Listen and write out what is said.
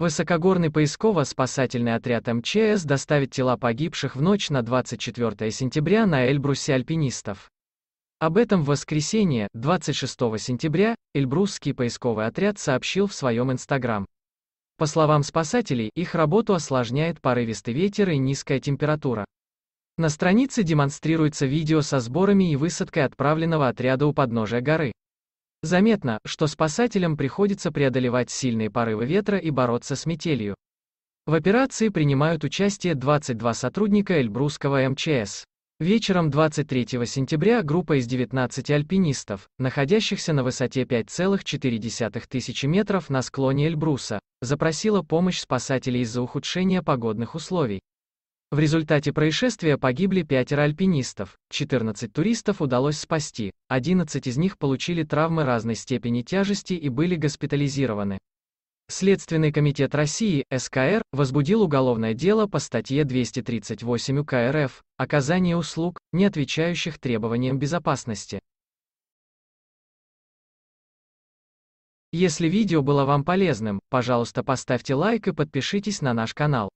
Высокогорный поисково-спасательный отряд МЧС доставит тела погибших в ночь на 24 сентября на Эльбрусе альпинистов. Об этом в воскресенье, 26 сентября, Эльбрусский поисковый отряд сообщил в своем Инстаграм. По словам спасателей, их работу осложняет порывистый ветер и низкая температура. На странице демонстрируется видео со сборами и высадкой отправленного отряда у подножия горы. Заметно, что спасателям приходится преодолевать сильные порывы ветра и бороться с метелью. В операции принимают участие 22 сотрудника Эльбрусского МЧС. Вечером 23 сентября группа из 19 альпинистов, находящихся на высоте 5,4 тысячи метров на склоне Эльбруса, запросила помощь спасателей из-за ухудшения погодных условий. В результате происшествия погибли пятеро альпинистов, 14 туристов удалось спасти, 11 из них получили травмы разной степени тяжести и были госпитализированы. Следственный комитет России, СКР, возбудил уголовное дело по статье 238 УК РФ «Оказание услуг, не отвечающих требованиям безопасности». Если видео было вам полезным, пожалуйста поставьте лайк и подпишитесь на наш канал.